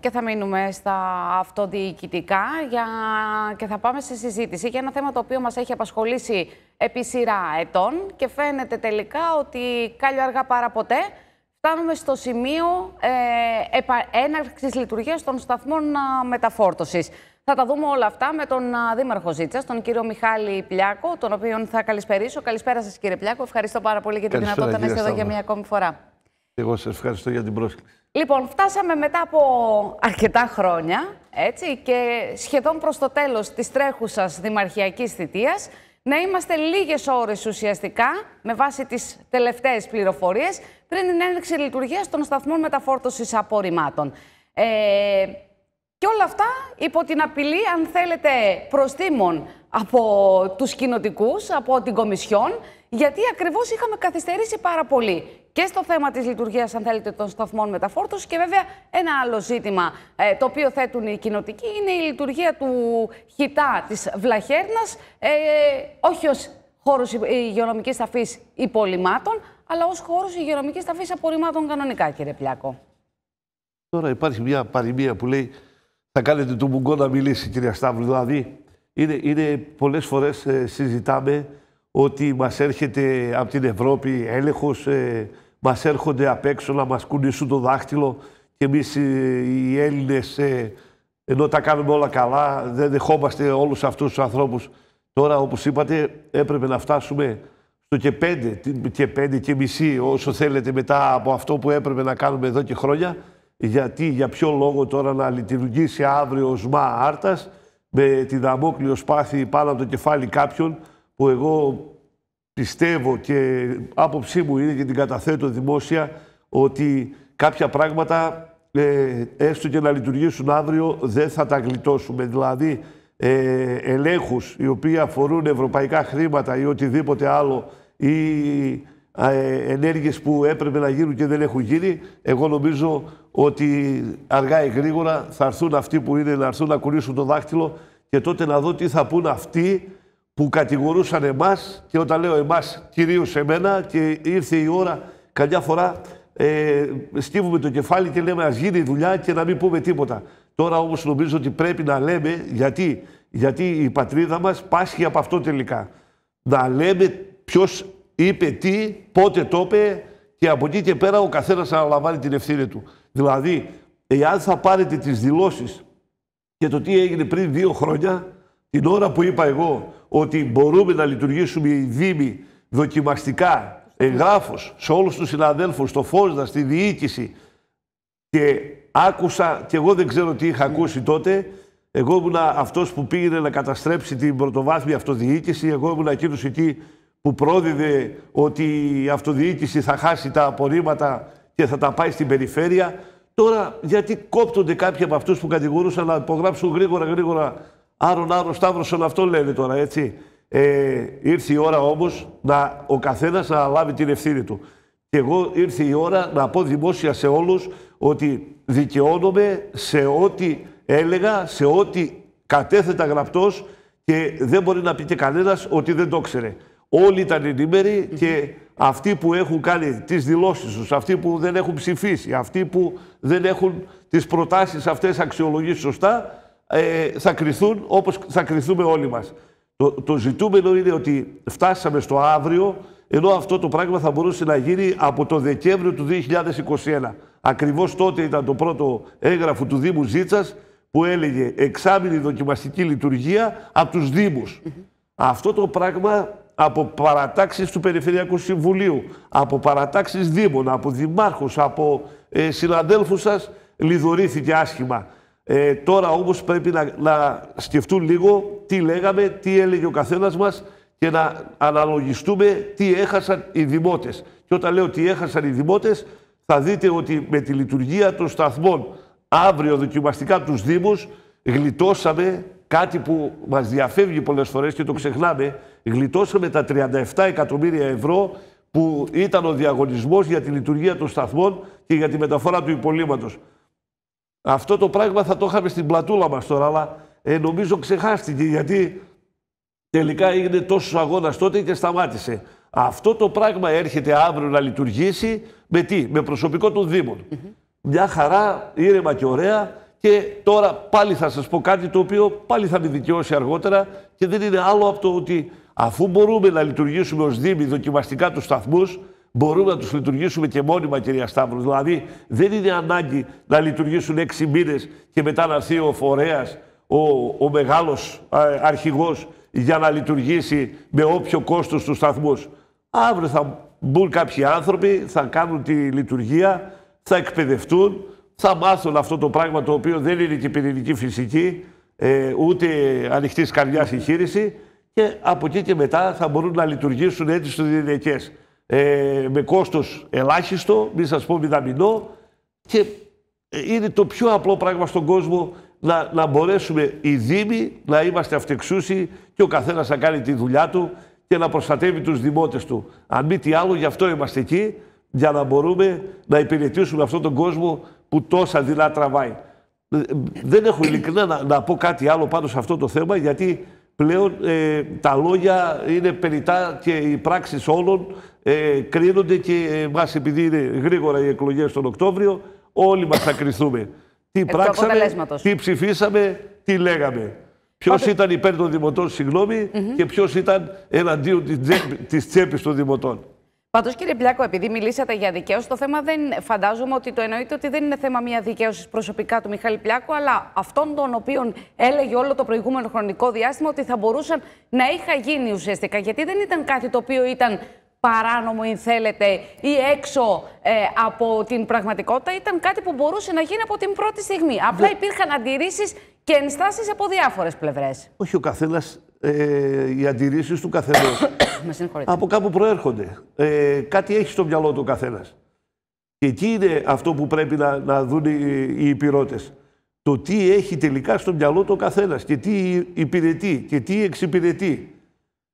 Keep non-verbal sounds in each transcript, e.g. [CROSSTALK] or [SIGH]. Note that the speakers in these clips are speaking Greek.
Και θα μείνουμε στα αυτοδιοικητικά για... και θα πάμε σε συζήτηση για ένα θέμα το οποίο μας έχει απασχολήσει επί σειρά ετών και φαίνεται τελικά ότι κάλλιο αργά παρά ποτέ φτάνουμε στο σημείο ε, έναρξης λειτουργίας των σταθμών ε, μεταφόρτωσης. Θα τα δούμε όλα αυτά με τον ε, Δήμαρχο Ζήτσα, τον κύριο Μιχάλη Πλιάκο, τον οποίο θα καλησπερίσω. Καλησπέρα σας κύριε Πλιάκο. Ευχαριστώ πάρα πολύ για την δυνατότητα να είστε εδώ για μια ακόμη φορά. Εγώ σας ευχαριστώ για την πρόσκληση. Λοιπόν, φτάσαμε μετά από αρκετά χρόνια, έτσι, και σχεδόν προς το τέλος της τρέχουσας δημαρχιακής θητείας, να είμαστε λίγες ώρες ουσιαστικά, με βάση τις τελευταίες πληροφορίες, πριν την έναρξη λειτουργίας των σταθμών μεταφόρτωσης απορριμμάτων. Ε, και όλα αυτά υπό την απειλή, αν θέλετε, προστήμων από τους κοινοτικούς, από την Κομισιόν, γιατί ακριβώς είχαμε καθυστερήσει πάρα πολύ και στο θέμα της λειτουργίας, αν θέλετε, των σταθμών μεταφόρτωσης. Και βέβαια, ένα άλλο ζήτημα ε, το οποίο θέτουν οι κοινοτικοί είναι η λειτουργία του χιτά της Βλαχέρνας, ε, όχι ως χώρος υγειονομικής ταφής υπολοιμάτων, αλλά ως χώρος υγειονομικής ταφής απορριμμάτων κανονικά, κύριε Πλιάκο. Τώρα υπάρχει μια παροιμία που λέει θα κάνετε τον μπουγκό να μιλήσει, κυρία Σταύρου. Δηλαδή, είναι, είναι πολλές φορές ε, συζητάμε ότι μας έρχεται από την Ευρώπη έλεγχος ε, μας έρχονται απ' έξω να μας κουνήσουν το δάχτυλο και εμείς, οι Έλληνες, ε, ενώ τα κάνουμε όλα καλά, δεν δεχόμαστε όλους αυτούς τους ανθρώπους. Τώρα, όπως είπατε, έπρεπε να φτάσουμε στο και πέντε και, πέντε και μισή, όσο θέλετε, μετά από αυτό που έπρεπε να κάνουμε εδώ και χρόνια, γιατί, για ποιο λόγο τώρα να λειτουργήσει αύριο ο ΣΜΑ Άρτας, με τη δαμόκλειο σπάθη πάνω από το κεφάλι κάποιον που εγώ πιστεύω και άποψή μου είναι και την καταθέτω δημόσια ότι κάποια πράγματα ε, έστω και να λειτουργήσουν αύριο δεν θα τα γλιτώσουμε. Δηλαδή ε, ελέγχους οι οποίοι αφορούν ευρωπαϊκά χρήματα ή οτιδήποτε άλλο ή ε, ενέργειες που έπρεπε να γίνουν και δεν έχουν γίνει, εγώ νομίζω ότι αργά ή γρήγορα θα έρθουν αυτοί που είναι να έρθουν να κουνήσουν το δάχτυλο και τότε να δω τι θα πούν αυτοί που κατηγορούσαν εμάς και όταν λέω εμάς κυρίως εμένα και ήρθε η ώρα καμιά φορά ε, στίβουμε το κεφάλι και λέμε ας γίνει η δουλειά και να μην πούμε τίποτα. Τώρα όμως νομίζω ότι πρέπει να λέμε γιατί, γιατί η πατρίδα μας πάσχει από αυτό τελικά. Να λέμε ποιος είπε τι, πότε το είπε και από εκεί και πέρα ο καθένας αναλαμβάνει την ευθύνη του. Δηλαδή, εάν θα πάρετε τις δηλώσεις και το τι έγινε πριν δύο χρόνια, την ώρα που είπα εγώ ότι μπορούμε να λειτουργήσουμε οι Δήμοι δοκιμαστικά, εγγράφως σε όλους τους συναδέλφους, στο Φόσδα, στη διοίκηση και άκουσα, και εγώ δεν ξέρω τι είχα ακούσει τότε, εγώ ήμουν αυτός που πήγαινε να καταστρέψει την πρωτοβάθμια αυτοδιοίκηση, εγώ ήμουν εκείνος εκεί που πρόδιδε ότι η αυτοδιοίκηση θα χάσει τα απορρίμματα και θα τα πάει στην περιφέρεια. Τώρα, γιατί κόπτονται κάποιοι από αυτούς που κατηγορούσαν να υπογράψουν γρήγορα γρήγορα Άρον, άρον, Σταύρος, όλο αυτό λένε τώρα, έτσι. Ε, ήρθε η ώρα όμως να, ο καθένας να λάβει την ευθύνη του. Και εγώ ήρθε η ώρα να πω δημόσια σε όλους ότι δικαιώνομαι σε ό,τι έλεγα, σε ό,τι κατέθετα γραπτός και δεν μπορεί να πείτε κανένας ότι δεν το ξέρε. Όλοι ήταν ενήμεροι και αυτοί που έχουν κάνει τις δηλώσεις τους, αυτοί που δεν έχουν ψηφίσει, αυτοί που δεν έχουν τις προτάσεις αυτές αξιολογήσει σωστά, ε, θα κρυθούν όπως θα κρυθούμε όλοι μας. Το, το ζητούμενο είναι ότι φτάσαμε στο αύριο, ενώ αυτό το πράγμα θα μπορούσε να γίνει από το Δεκέμβριο του 2021. Ακριβώς τότε ήταν το πρώτο έγγραφο του Δήμου Ζήτσας που έλεγε εξάμεινη δοκιμαστική λειτουργία από τους Δήμους. Αυτό το πράγμα από παρατάξεις του Περιφερειακού Συμβουλίου, από παρατάξεις Δήμων, από Δημάρχους, από ε, σας, λιδωρήθηκε άσχημα. Ε, τώρα όμως πρέπει να, να σκεφτούν λίγο τι λέγαμε, τι έλεγε ο καθένας μας και να αναλογιστούμε τι έχασαν οι δημότες. Και όταν λέω τι έχασαν οι δημότες, θα δείτε ότι με τη λειτουργία των σταθμών αύριο δοκιμαστικά τους Δήμους γλιτώσαμε κάτι που μας διαφεύγει πολλές φορές και το ξεχνάμε. Γλιτώσαμε τα 37 εκατομμύρια ευρώ που ήταν ο διαγωνισμός για τη λειτουργία των σταθμών και για τη μεταφορά του υπολείμματος. Αυτό το πράγμα θα το είχαμε στην πλατούλα μας τώρα, αλλά ε, νομίζω ξεχάστηκε γιατί τελικά έγινε τόσος αγώνας τότε και σταμάτησε. Αυτό το πράγμα έρχεται αύριο να λειτουργήσει με τι, με προσωπικό των δημων Μια χαρά, ήρεμα και ωραία. Και τώρα πάλι θα σας πω κάτι το οποίο πάλι θα με δικαιώσει αργότερα και δεν είναι άλλο από το ότι αφού μπορούμε να λειτουργήσουμε ως Δήμοι δοκιμαστικά τους σταθμούς, μπορούμε να τους λειτουργήσουμε και μόνιμα, κυρία Σταύρου. Δηλαδή, δεν είναι ανάγκη να λειτουργήσουν έξι μήνες και μετά να έρθει ο φορέας, ο, ο μεγάλος αρχηγός για να λειτουργήσει με όποιο κόστος του σταθμούς. Αύριο θα μπουν κάποιοι άνθρωποι, θα κάνουν τη λειτουργία, θα εκπαιδευτούν, θα μάθουν αυτό το πράγμα το οποίο δεν είναι και πυρηνική φυσική, ε, ούτε ανοιχτής καρδιάς εγχείρηση και από εκεί και μετά θα μπορούν να λειτουργήσουν έτσι στους διενεκές ε, με κόστος ελάχιστο, μην σας πω μηδαμινό και ε, είναι το πιο απλό πράγμα στον κόσμο να, να μπορέσουμε οι Δήμοι να είμαστε αυτεξούσιοι και ο καθένας να κάνει τη δουλειά του και να προστατεύει τους δημότες του. Αν μη τι άλλο, γι' αυτό είμαστε εκεί, για να μπορούμε να υπηρετήσουμε αυτόν τον κόσμο που τόσα δειλά τραβάει. Ε, ε, δεν έχω ειλικρινά να, να πω κάτι άλλο πάνω σε αυτό το θέμα, γιατί πλέον ε, τα λόγια είναι περιτά και οι πράξεις όλων ε, κρίνονται και ε, μας επειδή είναι γρήγορα οι εκλογές τον Οκτώβριο, όλοι μας θα κριθούμε. Τι πράξαμε, τι ψηφίσαμε, τι λέγαμε. Ποιος ήταν υπέρ των δημοτών, συγγνώμη, και ποιος ήταν εναντίον της τσέπη των δημοτών. Πάντως, κύριε Πλιάκο επειδή μιλήσατε για δικαίωση, το θέμα δεν φαντάζομαι ότι το εννοείται ότι δεν είναι θέμα μια δικαίωσης προσωπικά του Μιχάλη Πλιάκου αλλά αυτών των οποίων έλεγε όλο το προηγούμενο χρονικό διάστημα ότι θα μπορούσαν να είχα γίνει ουσιαστικά. Γιατί δεν ήταν κάτι το οποίο ήταν παράνομο, αν θέλετε, ή έξω ε, από την πραγματικότητα, ήταν κάτι που μπορούσε να γίνει από την πρώτη στιγμή. Απλά υπήρχαν αντιρρήσεις και ενστάσεις από διάφορες πλευρές. Όχι, ο καθένας ε, οι αντιρρήσεις του καθενός. [COUGHS] από κάπου προέρχονται. Ε, κάτι έχει στο μυαλό του ο καθένας. Και εκεί είναι αυτό που πρέπει να, να δουν οι, οι Το τι έχει τελικά στο μυαλό του ο καθένας και τι υπηρετεί και τι εξυπηρετεί.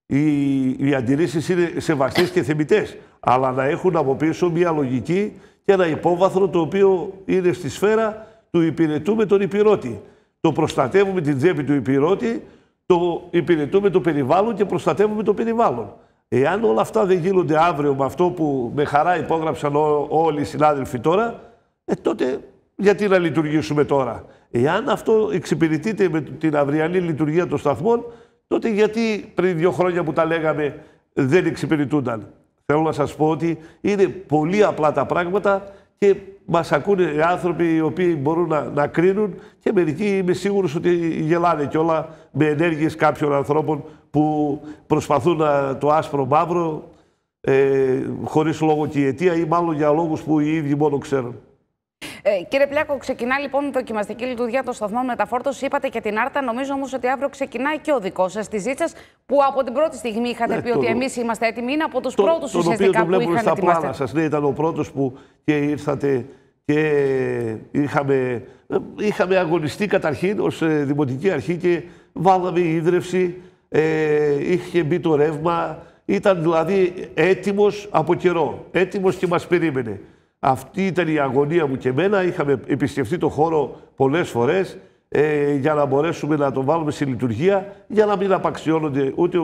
Οι, οι αντιρρήσεις είναι σεβαστές και θεμητές. αλλά να έχουν από πίσω μια λογική και ένα υπόβαθρο το οποίο είναι στη σφαίρα του υπηρετούμε τον υπηρώτη. Το προστατεύουμε την τσέπη του υπηρώτη, το υπηρετούμε το περιβάλλον και προστατεύουμε το περιβάλλον. Εάν όλα αυτά δεν γίνονται αύριο με αυτό που με χαρά υπόγραψαν όλοι οι συνάδελφοι τώρα, ε, τότε γιατί να λειτουργήσουμε τώρα. Εάν αυτό εξυπηρετείται με την αυριανή λειτουργία των σταθμών, τότε γιατί πριν δύο χρόνια που τα λέγαμε δεν εξυπηρετούνταν. Θέλω να σας πω ότι είναι πολύ απλά τα πράγματα και Μας ακούνε άνθρωποι οι οποίοι μπορούν να, να κρίνουν και μερικοί είμαι σίγουρος ότι γελάνε κιόλα με ενέργειες κάποιων ανθρώπων που προσπαθούν να, το άσπρο μαύρο ε, χωρίς λόγο και αιτία ή μάλλον για λόγους που οι ίδιοι μόνο ξέρουν. Ε, κύριε Πλιάκο, ξεκινά λοιπόν η δοκιμαστική λειτουργία των σταθμών μεταφόρτωσης. Είπατε και την Άρτα. Νομίζω όμως ότι αύριο ξεκινάει και ο δικός σας της Ζήτσα, που από την πρώτη στιγμή είχατε ε, πει ότι εμείς είμαστε έτοιμοι. Είναι από τους το, πρώτου ουσιαστικά που Ναι, ήταν ο πρώτος που και ήρθατε και είχαμε, είχαμε αγωνιστεί καταρχήν ως ε, Δημοτική Αρχή και βάλαμε ίδρυυση, ε, είχε μπει το ρεύμα, ήταν δηλαδή έτοιμος από καιρό, έτοιμος και μας περίμενε. Αυτή ήταν η αγωνία μου και εμένα, είχαμε επισκεφτεί το χώρο πολλές φορές ε, για να μπορέσουμε να το βάλουμε σε λειτουργία, για να μην απαξιώνονται ούτε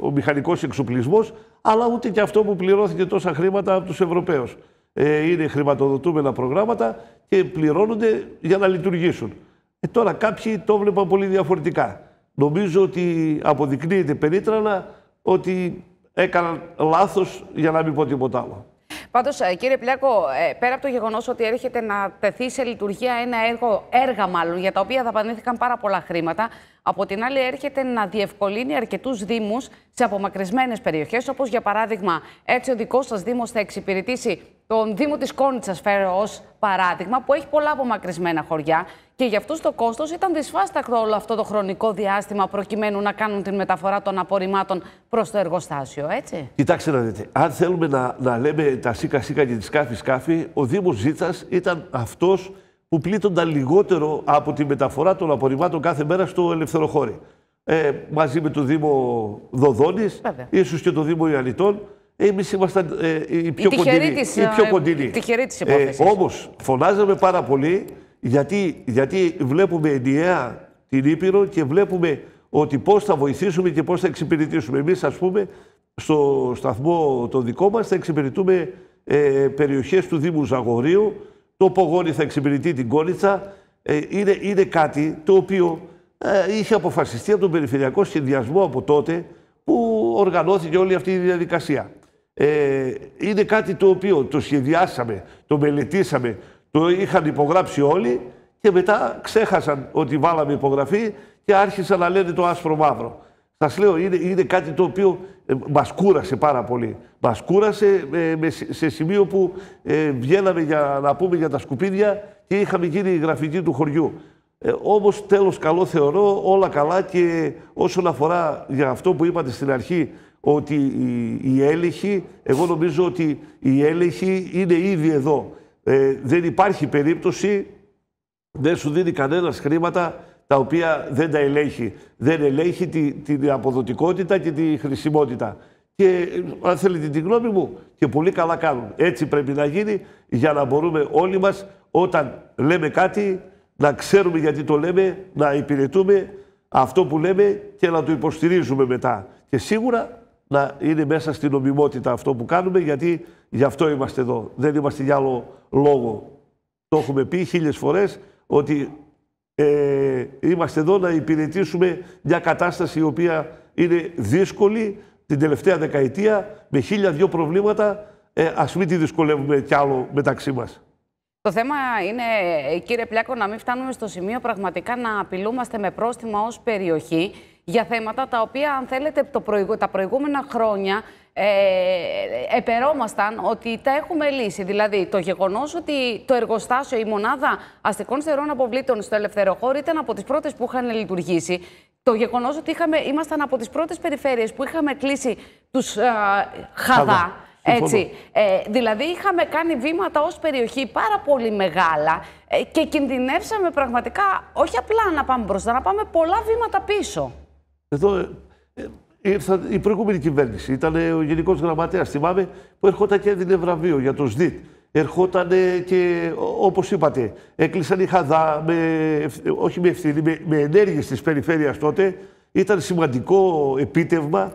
ο, μηχανικός εξοπλισμός, αλλά ούτε και αυτό που πληρώθηκε τόσα χρήματα από τους Ευρωπαίους ε, είναι χρηματοδοτούμενα προγράμματα και πληρώνονται για να λειτουργήσουν. Ε, τώρα κάποιοι το βλέπαν πολύ διαφορετικά. Νομίζω ότι αποδεικνύεται περίτρανα ότι έκαναν λάθος για να μην πω τίποτα άλλο. Πάντως, ε, κύριε Πλιάκο, ε, πέρα από το γεγονός ότι έρχεται να τεθεί σε λειτουργία ένα έργο, έργα μάλλον, για τα οποία δαπανήθηκαν πάρα πολλά χρήματα, από την άλλη έρχεται να διευκολύνει αρκετούς Δήμους σε απομακρυσμένες περιοχές, όπως για παράδειγμα έτσι ο δικός σας Δήμος θα εξυπηρετήσει τον Δήμο της Κόνιτσα φέρω ως παράδειγμα, που έχει πολλά απομακρυσμένα χωριά και γι' αυτούς το κόστος ήταν δυσφάστακτο όλο αυτό το χρονικό διάστημα προκειμένου να κάνουν την μεταφορά των απορριμμάτων προς το εργοστάσιο, έτσι. Κοιτάξτε να δείτε. Αν θέλουμε να, να λέμε τα σίκα σίκα και τη σκάφη σκάφη, ο Δήμος ζήτας ήταν αυτός που πλήττονταν λιγότερο από τη μεταφορά των απορριμμάτων κάθε μέρα στο ελευθεροχώρι. Ε, μαζί με το Δήμο Δοδόνης, ίσως και το Δήμο Ιαλιτών. Εμεί ήμασταν ε, οι πιο κοντινοί. πιο κοντινοί. Τυχερή της υπόθεση. Ε, ε Όμως φωνάζαμε πάρα πολύ γιατί, γιατί βλέπουμε ενιαία την Ήπειρο και βλέπουμε ότι πώς θα βοηθήσουμε και πώς θα εξυπηρετήσουμε. Εμείς, ας πούμε, στο σταθμό το δικό μας θα εξυπηρετούμε ε, περιοχές του Δήμου Ζαγορίου. Το Πογόνι θα εξυπηρετεί την Κόνιτσα. Ε, είναι, είναι κάτι το οποίο ε, είχε αποφασιστεί από τον Περιφερειακό Σχεδιασμό από τότε που οργανώθηκε όλη αυτή η διαδικασία ε, είναι κάτι το οποίο το σχεδιάσαμε, το μελετήσαμε, το είχαν υπογράψει όλοι και μετά ξέχασαν ότι βάλαμε υπογραφή και άρχισαν να λένε το άσπρο μαύρο. Σας λέω, είναι, είναι κάτι το οποίο ε, μας κούρασε πάρα πολύ. Μας κούρασε ε, σε σημείο που ε, βγαίναμε για να πούμε για τα σκουπίδια και είχαμε γίνει η γραφική του χωριού. Ε, Όμως τέλος καλό θεωρώ όλα καλά και όσον αφορά για αυτό που είπατε στην αρχή ότι η έλεγχη, εγώ νομίζω ότι η έλεγχη είναι ήδη εδώ. Ε, δεν υπάρχει περίπτωση, δεν σου δίνει κανένας χρήματα τα οποία δεν τα ελέγχει. Δεν ελέγχει την αποδοτικότητα και τη χρησιμότητα. Και ε, αν θέλετε την γνώμη μου, και πολύ καλά κάνουν. Έτσι πρέπει να γίνει για να μπορούμε όλοι μας όταν λέμε κάτι να ξέρουμε γιατί το λέμε, να υπηρετούμε αυτό που λέμε και να το υποστηρίζουμε μετά. Και σίγουρα να είναι μέσα στην νομιμότητα αυτό που κάνουμε, γιατί γι' αυτό είμαστε εδώ. Δεν είμαστε για άλλο λόγο. Το έχουμε πει χίλιες φορές ότι ε, είμαστε εδώ να υπηρετήσουμε μια κατάσταση η οποία είναι δύσκολη την τελευταία δεκαετία με χίλια δυο προβλήματα. Ε, ας μην τη δυσκολεύουμε κι άλλο μεταξύ μας. Το θέμα είναι, ε, κύριε Πλιάκο, να μην φτάνουμε στο σημείο πραγματικά να απειλούμαστε με πρόστιμα ως περιοχή για θέματα τα οποία, αν θέλετε, το προηγου... τα προηγούμενα χρόνια ε, επερώμασταν ότι τα έχουμε λύσει. Δηλαδή, το γεγονός ότι το εργοστάσιο, η μονάδα αστικών στερών αποβλήτων στο ελευθερό χώρο ήταν από τις πρώτες που είχαν λειτουργήσει. Το γεγονός ότι είχαμε, ήμασταν από τις πρώτες περιφέρειες που είχαμε κλείσει τους ε, χαδά. Έτσι. Ε, δηλαδή είχαμε κάνει βήματα ως περιοχή πάρα πολύ μεγάλα ε, και κινδυνεύσαμε πραγματικά όχι απλά να πάμε μπροστά, να πάμε πολλά βήματα πίσω. Εδώ ε, ε, ήρθα η προηγούμενη κυβέρνηση. Ήταν ο Γενικός Γραμματέας. Θυμάμαι που ερχόταν και έδινε βραβείο για το ΣΔΙΤ. Ερχόταν ε, και, όπως είπατε, έκλεισαν η χαδά, με, όχι με ευθύνη, με, με ενέργειες της περιφέρειας τότε. Ήταν σημαντικό επίτευγμα.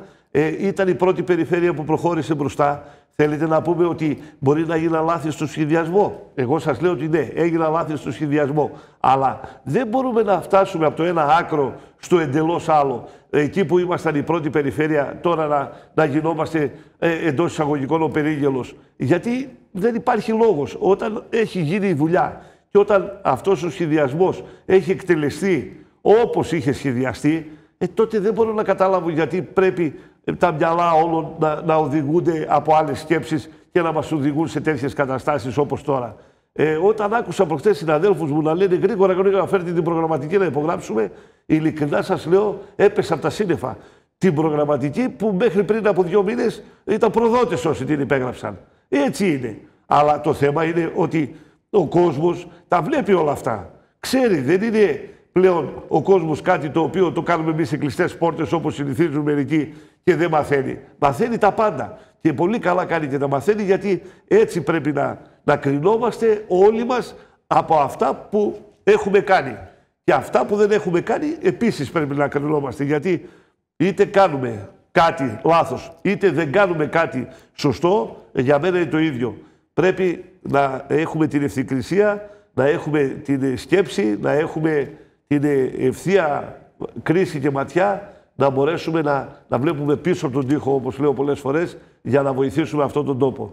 ήταν η πρώτη περιφέρεια που προχώρησε μπροστά. Θέλετε να πούμε ότι μπορεί να γίνει λάθη στο σχεδιασμό. Εγώ σας λέω ότι ναι, έγινα λάθη στο σχεδιασμό. Αλλά δεν μπορούμε να φτάσουμε από το ένα άκρο στο εντελώς άλλο. Εκεί που ήμασταν η πρώτη περιφέρεια, τώρα να, να γινόμαστε ε, εντός εισαγωγικών ο περίγελος. Γιατί δεν υπάρχει λόγος. Όταν έχει γίνει η δουλειά και όταν αυτός ο σχεδιασμός έχει εκτελεστεί όπως είχε σχεδιαστεί, ε, τότε δεν μπορώ να κατάλαβω γιατί πρέπει τα μυαλά όλων να, να οδηγούνται από άλλες σκέψεις και να μας οδηγούν σε τέτοιες καταστάσεις όπως τώρα. Ε, όταν άκουσα προχτέ συναδέλφους μου να λένε γρήγορα, γρήγορα, φέρτε την προγραμματική να υπογράψουμε, ειλικρινά σας λέω, έπεσα τα σύννεφα. Την προγραμματική που μέχρι πριν από δύο μήνες ήταν προδότες όσοι την υπέγραψαν. Έτσι είναι. Αλλά το θέμα είναι ότι ο κόσμος τα βλέπει όλα αυτά. Ξέρει, δεν είναι πλέον ο κόσμος κάτι το οποίο το κάνουμε εμείς σε κλειστέ πόρτες όπως συνηθίζουν μερικοί και δεν μαθαίνει. Μαθαίνει τα πάντα. Και πολύ καλά κάνει και τα μαθαίνει, γιατί έτσι πρέπει να, να κρινόμαστε όλοι μας από αυτά που έχουμε κάνει. Και αυτά που δεν έχουμε κάνει, επίσης πρέπει να κρινόμαστε, γιατί είτε κάνουμε κάτι λάθος, είτε δεν κάνουμε κάτι σωστό, για μένα είναι το ίδιο. Πρέπει να έχουμε την ευθυκρισία, να έχουμε την σκέψη, να έχουμε την ευθεία κρίση και ματιά να μπορέσουμε να, να βλέπουμε πίσω από τον τοίχο, όπως λέω πολλές φορές, για να βοηθήσουμε αυτόν τον τόπο.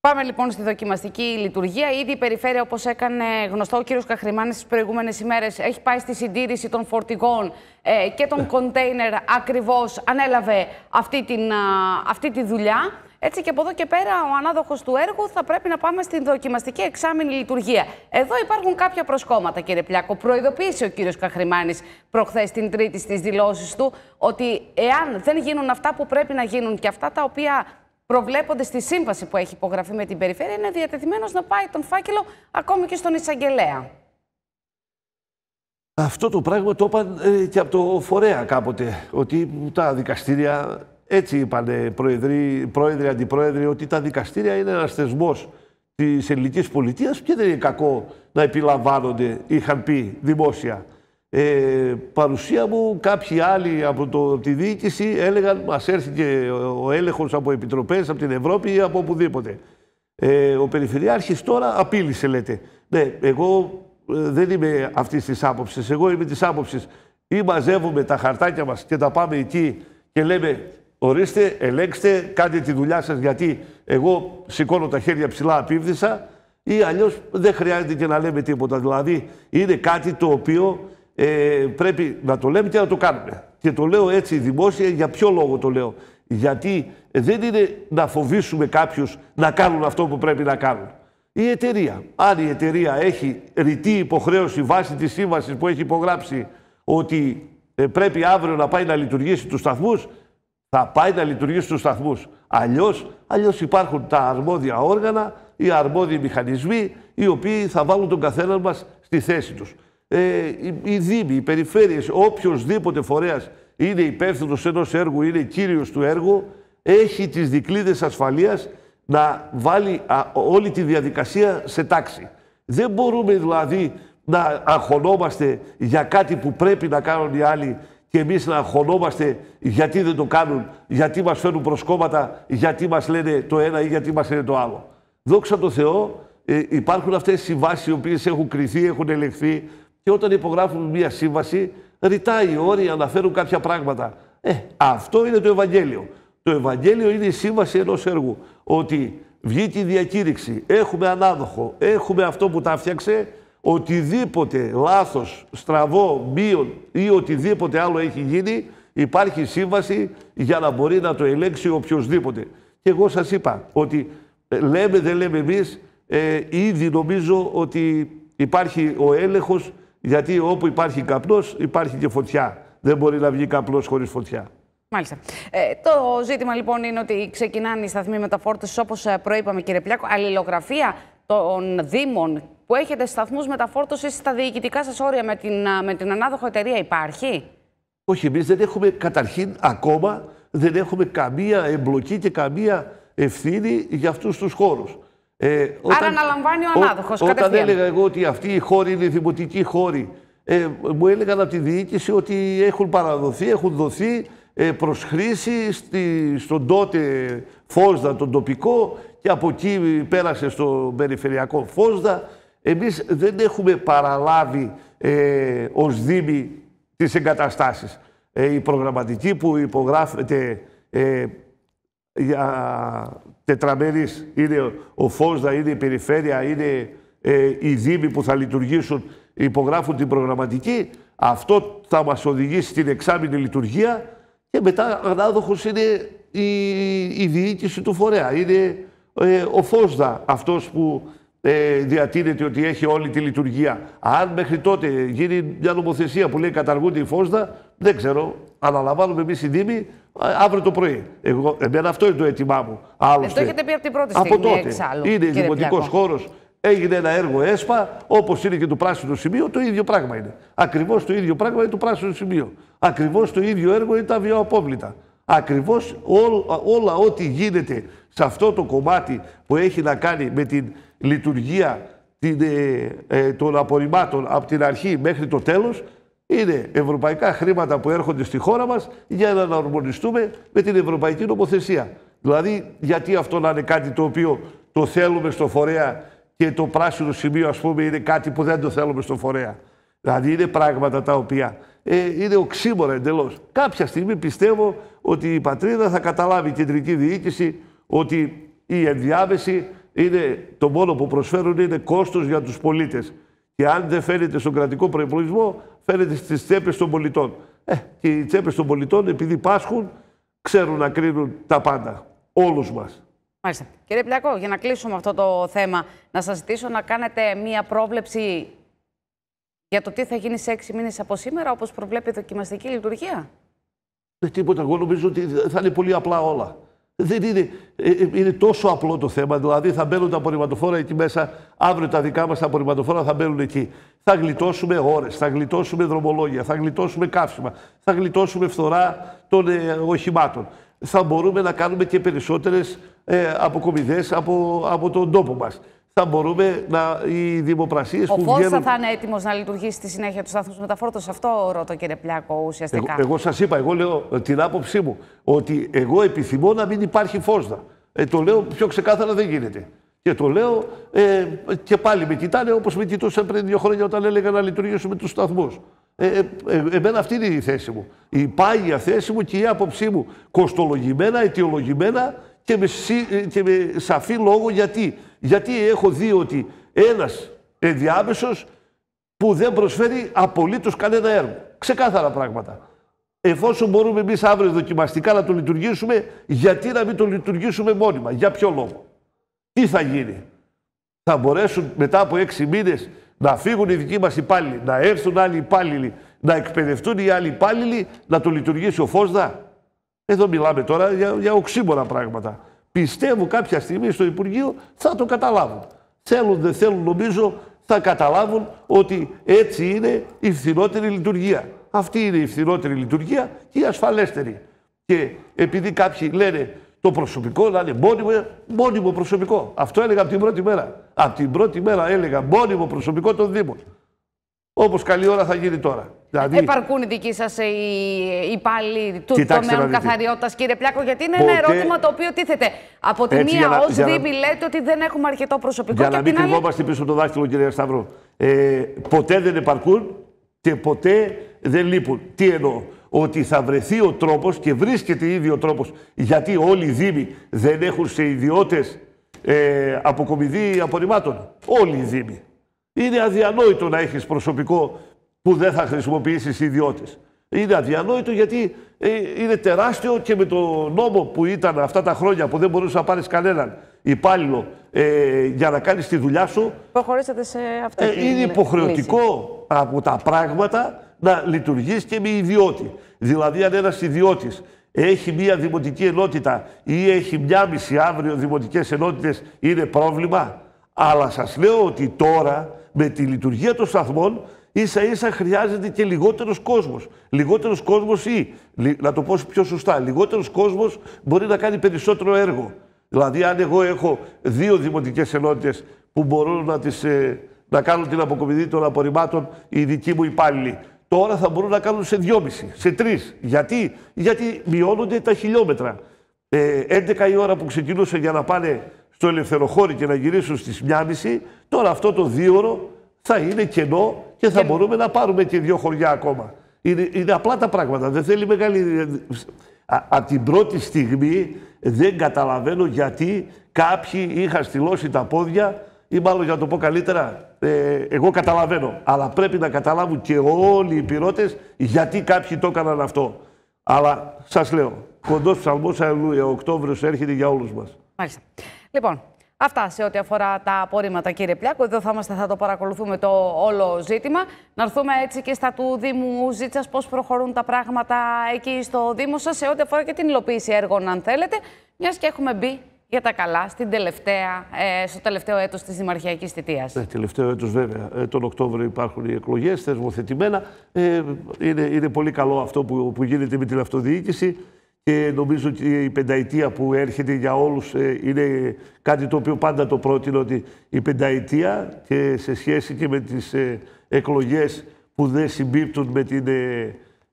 Πάμε λοιπόν στη δοκιμαστική λειτουργία. Ήδη η περιφέρεια, όπως έκανε γνωστό ο κύριος Καχρημάνης τις προηγούμενες ημέρες, έχει πάει στη συντήρηση των φορτηγών ε, και των ναι. κοντέινερ ακριβώς. Ανέλαβε αυτή, την, αυτή τη δουλειά. Έτσι και από εδώ και πέρα ο ανάδοχος του έργου θα πρέπει να πάμε στην δοκιμαστική εξάμεινη λειτουργία. Εδώ υπάρχουν κάποια προσκόμματα κύριε Πλιάκο. Προειδοποίησε ο κύριος Καχρημάνης προχθές την Τρίτη στις δηλώσεις του ότι εάν δεν γίνουν αυτά που πρέπει να γίνουν και αυτά τα οποία προβλέπονται στη σύμβαση που έχει υπογραφεί με την περιφέρεια, είναι διατεθειμένος να πάει τον φάκελο ακόμη και στον εισαγγελέα. Αυτό το πράγμα το είπαν ε, και από το φορέα κάποτε, ότι τα δικαστήρια έτσι είπαν πρόεδροι, πρόεδροι, αντιπρόεδροι, ότι τα δικαστήρια είναι ένας θεσμός της ελληνικής πολιτείας και δεν είναι κακό να επιλαμβάνονται, είχαν πει δημόσια. Ε, παρουσία μου, κάποιοι άλλοι από, το, τη διοίκηση έλεγαν μας και ο έλεγχος από επιτροπές, από την Ευρώπη ή από οπουδήποτε. Ε, ο Περιφερειάρχης τώρα απείλησε λέτε. Ναι, εγώ ε, δεν είμαι αυτής της άποψης. Εγώ είμαι της άποψης ή μαζεύουμε τα χαρτάκια μας και τα πάμε εκεί και λέμε ορίστε, ελέγξτε, κάντε τη δουλειά σας γιατί εγώ σηκώνω τα χέρια ψηλά απίβδησα ή αλλιώς δεν χρειάζεται και να λέμε τίποτα. Δηλαδή είναι κάτι το οποίο ε, πρέπει να το λέμε και να το κάνουμε. Και το λέω έτσι δημόσια, για ποιο λόγο το λέω. Γιατί δεν είναι να φοβήσουμε κάποιους να κάνουν αυτό που πρέπει να κάνουν. Η εταιρεία. Αν η εταιρεία έχει ρητή υποχρέωση βάσει της σύμβασης που έχει υπογράψει ότι ε, πρέπει αύριο να πάει να λειτουργήσει τους σταθμούς, θα πάει να λειτουργήσει στους σταθμούς. Αλλιώς, αλλιώς υπάρχουν τα αρμόδια όργανα, οι αρμόδιοι μηχανισμοί, οι οποίοι θα βάλουν τον καθένα μας στη θέση τους. Ε, οι, οι δήμοι, οι περιφέρειες, οποιοδήποτε φορέας είναι υπεύθυνος ενός έργου, είναι κύριος του έργου, έχει τις δικλείδες ασφαλείας να βάλει όλη τη διαδικασία σε τάξη. Δεν μπορούμε δηλαδή να αγχωνόμαστε για κάτι που πρέπει να κάνουν οι άλλοι και εμείς να χωνόμαστε γιατί δεν το κάνουν, γιατί μας φέρνουν προσκόμματα, γιατί μας λένε το ένα ή γιατί μας λένε το άλλο. Δόξα τω Θεώ, ε, υπάρχουν αυτές οι συμβάσεις οι οποίες έχουν κριθεί, έχουν ελεγχθεί και όταν υπογράφουν μια σύμβαση, ρητάει οι όροι, αναφέρουν κάποια πράγματα. Ε, αυτό είναι το Ευαγγέλιο. Το Ευαγγέλιο είναι η σύμβαση υπαρχουν αυτες οι συμβασει οι οποιε εχουν έργου. Ότι βγήκε η συμβαση ενο εργου έχουμε ανάδοχο, έχουμε αυτό που τα φτιάξε, οτιδήποτε λάθος, στραβό, μείον ή οτιδήποτε άλλο έχει γίνει, υπάρχει σύμβαση για να μπορεί να το ελέγξει οποιοδήποτε. Και εγώ σας είπα ότι ε, λέμε, δεν λέμε εμείς, ε, ήδη νομίζω ότι υπάρχει ο έλεγχος, γιατί όπου υπάρχει καπνός υπάρχει και φωτιά. Δεν μπορεί να βγει καπνός χωρίς φωτιά. Μάλιστα. Ε, το ζήτημα λοιπόν είναι ότι ξεκινάνε οι σταθμοί μεταφόρτωσης, όπως ε, προείπαμε, κύριε Πλιάκο, αλληλογραφία των Δήμων που έχετε σταθμούς μεταφόρτωσης στα διοικητικά σας όρια με την, με την ανάδοχο εταιρεία υπάρχει. Όχι, εμείς δεν έχουμε καταρχήν ακόμα δεν έχουμε καμία εμπλοκή και καμία ευθύνη για αυτούς τους χώρους. Ε, Άρα αναλαμβάνει ο ανάδοχος. Όταν έλεγα εγώ ότι αυτοί οι χώροι είναι δημοτικοί χώροι, ε, μου έλεγαν από τη διοίκηση ότι έχουν παραδοθεί, έχουν δοθεί ε, χρήση στη, στον τότε Φόσδα, τον τοπικό, και από εκεί πέρασε στο περιφερειακό Φόσδα. Εμείς δεν έχουμε παραλάβει ε, ως της τις εγκαταστάσεις. η ε, προγραμματική που υπογράφεται ε, για τετραμέρης είναι ο Φόσδα, είναι η Περιφέρεια, είναι ε, οι Δήμοι που θα λειτουργήσουν, υπογράφουν την προγραμματική. Αυτό θα μας οδηγήσει στην εξάμεινη λειτουργία και μετά ανάδοχος είναι η, η διοίκηση του φορέα. Είναι ο Φόσδα αυτός που ε, διατείνεται ότι έχει όλη τη λειτουργία. Αν μέχρι τότε γίνει μια νομοθεσία που λέει καταργούνται οι φόσδα, δεν ξέρω. Αναλαμβάνουμε εμείς οι Δήμοι αύριο το πρωί. Εγώ, εμένα αυτό είναι το έτοιμά μου. Αυτό ε, έχετε πει από την πρώτη στιγμή. Από τότε. Εξάλλου, είναι δημοτικό χώρος. Έγινε ένα έργο ΕΣΠΑ, όπως είναι και το πράσινο σημείο, το ίδιο πράγμα είναι. Ακριβώς το ίδιο πράγμα είναι το πράσινο σημείο. Ακριβώς το ίδιο έργο είναι τα βιοαπόβλητα. Ακριβώς όλα ό,τι γίνεται σε αυτό το κομμάτι που έχει να κάνει με την λειτουργία την, ε, ε, των απορριμμάτων από την αρχή μέχρι το τέλος είναι ευρωπαϊκά χρήματα που έρχονται στη χώρα μας για να αναρμονιστούμε με την ευρωπαϊκή νομοθεσία. Δηλαδή, γιατί αυτό να είναι κάτι το οποίο το θέλουμε στο φορέα και το πράσινο σημείο, ας πούμε, είναι κάτι που δεν το θέλουμε στο φορέα. Δηλαδή, είναι πράγματα τα οποία ε, είναι οξύμορα εντελώς. Κάποια στιγμή πιστεύω ότι η πατρίδα θα καταλάβει η κεντρική διοίκηση ότι η ενδιάμεση είναι, το μόνο που προσφέρουν είναι κόστος για τους πολίτες. Και αν δεν φαίνεται στον κρατικό προπολογισμό, φαίνεται στις τσέπες των πολιτών. Ε, και οι τσέπες των πολιτών, επειδή πάσχουν, ξέρουν να κρίνουν τα πάντα. Όλους μας. Μάλιστα. Κύριε Πλιακό, για να κλείσουμε αυτό το θέμα, να σας ζητήσω να κάνετε μία πρόβλεψη για το τι θα γίνει σε έξι μήνες από σήμερα, όπως προβλέπει η δοκιμαστική λειτουργία. Δεν τίποτα. Εγώ νομίζω ότι θα είναι πολύ απλά όλα. Δεν είναι, ε, ε, είναι τόσο απλό το θέμα. Δηλαδή, θα μπαίνουν τα απορριμματοφόρα εκεί μέσα. Αύριο τα δικά μας τα απορριμματοφόρα θα μπαίνουν εκεί. Θα γλιτώσουμε ώρες, θα γλιτώσουμε δρομολόγια, θα γλιτώσουμε καύσιμα, θα γλιτώσουμε φθορά των ε, οχημάτων. Θα μπορούμε να κάνουμε και περισσότερες ε, αποκομιδές από, από τον τόπο μας θα μπορούμε να. οι δημοπρασίες που βγαίνουν. Ο θα είναι έτοιμος να λειτουργήσει στη συνέχεια του σταθμού μεταφόρτωσης. Αυτό ρωτώ, κύριε Πλιάκο, ουσιαστικά. Εγώ, εγώ σας είπα, εγώ λέω την άποψή μου ότι εγώ επιθυμώ να μην υπάρχει Φώστα. Ε, το λέω πιο ξεκάθαρα δεν γίνεται. Και το λέω ε, και πάλι με κοιτάνε όπως με κοιτούσαν πριν δύο χρόνια όταν έλεγα να λειτουργήσουμε τους σταθμούς. Ε, ε, ε, εμένα αυτή είναι η θέση μου. Η πάγια θέση μου και η άποψή μου. Κοστολογημένα, αιτιολογημένα και με, ε, και με σαφή λόγο γιατί γιατί έχω δει ότι ένας ενδιάμεσος που δεν προσφέρει απολύτως κανένα έργο. Ξεκάθαρα πράγματα. Εφόσον μπορούμε εμείς αύριο δοκιμαστικά να το λειτουργήσουμε, γιατί να μην το λειτουργήσουμε μόνιμα, για ποιο λόγο. Τι θα γίνει. Θα μπορέσουν μετά από έξι μήνες να φύγουν οι δικοί μας υπάλληλοι, να έρθουν άλλοι υπάλληλοι, να εκπαιδευτούν οι άλλοι υπάλληλοι, να το λειτουργήσει ο ΦΟΣΔΑ. Εδώ μιλάμε τώρα για, για οξύμορα πράγματα. Πιστεύω κάποια στιγμή στο Υπουργείο θα το καταλάβουν. Θέλουν, δεν θέλουν, νομίζω θα καταλάβουν ότι έτσι είναι η φθηνότερη λειτουργία. Αυτή είναι η φθηνότερη λειτουργία και η ασφαλέστερη. Και επειδή κάποιοι λένε το προσωπικό να είναι μόνιμο, μόνιμο προσωπικό. Αυτό έλεγα από την πρώτη μέρα. Από την πρώτη μέρα έλεγα μόνιμο προσωπικό των Δήμων. Όπως καλή ώρα θα γίνει τώρα. Δηλαδή... Επαρκούν οι δικοί σας ε, οι υπάλληλοι του τομέα καθαριότητας, κύριε Πλιάκο, γιατί είναι ένα ερώτημα το οποίο τίθεται. Από τη μία ω Δήμη λέτε ότι δεν έχουμε αρκετό προσωπικό. Για να μην πίσω το δάχτυλο, κύριε Σταυρό. Ε, ποτέ δεν επαρκούν και ποτέ δεν λείπουν. Τι εννοώ. Ότι θα βρεθεί ο τρόπος και βρίσκεται ήδη ο τρόπος. Γιατί όλοι οι Δήμοι δεν έχουν σε ιδιώτες ε, αποκομιδή απορριμμάτων. Όλοι οι Δήμοι. Είναι αδιανόητο να έχεις προσωπικό που δεν θα χρησιμοποιήσεις ιδιώτες. Είναι αδιανόητο γιατί ε, είναι τεράστιο και με το νόμο που ήταν αυτά τα χρόνια που δεν μπορούσες να πάρεις κανέναν υπάλληλο ε, για να κάνεις τη δουλειά σου. Προχωρήσατε σε αυτή ε, Είναι υποχρεωτικό λύση. από τα πράγματα να λειτουργείς και με ιδιώτη. Δηλαδή, αν ένας ιδιώτης έχει μία δημοτική ενότητα ή έχει μία μισή αύριο δημοτικές ενότητες, είναι πρόβλημα. Αλλά σας λέω ότι τώρα με τη λειτουργία των σταθμών ίσα ίσα χρειάζεται και λιγότερος κόσμος. Λιγότερος κόσμος ή, να το πω πιο σωστά, λιγότερος κόσμος μπορεί να κάνει περισσότερο έργο. Δηλαδή, αν εγώ έχω δύο δημοτικές ενότητες που μπορούν να, τις, ε, να κάνουν την αποκομιδή των απορριμμάτων οι δικοί μου υπάλληλοι, τώρα θα μπορούν να κάνουν σε δυόμιση, σε τρεις. Γιατί, Γιατί μειώνονται τα χιλιόμετρα. Ε, 11 η ώρα που ξεκινούσε για να πάνε στο ελευθεροχώρι και να γυρίσουν στις 1.30, Τώρα αυτό το δίωρο θα είναι κενό και θα μπορούμε να πάρουμε και δύο χωριά ακόμα. Είναι, απλά τα πράγματα. Δεν θέλει μεγάλη. Από την πρώτη στιγμή δεν καταλαβαίνω γιατί κάποιοι είχαν στυλώσει τα πόδια ή μάλλον για να το πω καλύτερα, ε, εγώ καταλαβαίνω. Αλλά πρέπει να καταλάβουν και όλοι οι πυρώτες γιατί κάποιοι το έκαναν αυτό. Αλλά σας λέω, κοντός ψαλμός ε, ο Οκτώβριος έρχεται για όλους μας. Μάλιστα. Λοιπόν, Αυτά σε ό,τι αφορά τα απορρίμματα, κύριε Πλιάκο. Εδώ θα είμαστε, θα το παρακολουθούμε το όλο ζήτημα. Να έρθουμε έτσι και στα του Δήμου Ζήτσας, πώς προχωρούν τα πράγματα εκεί στο Δήμο σας, σε ό,τι αφορά και την υλοποίηση έργων, αν θέλετε. Μιας και έχουμε μπει για τα καλά στην τελευταία, ε, στο τελευταίο έτος της Δημαρχιακής Θητείας. Ναι, ε, τελευταίο έτος βέβαια. Ε, τον Οκτώβριο υπάρχουν οι εκλογές, θεσμοθετημένα. είναι, είναι πολύ καλό αυτό που, που γίνεται με την αυτοδιοίκηση και νομίζω ότι η πενταετία που έρχεται για όλους ε, είναι κάτι το οποίο πάντα το πρότεινε ότι η πενταετία και σε σχέση και με τις ε, εκλογές που δεν συμπίπτουν με την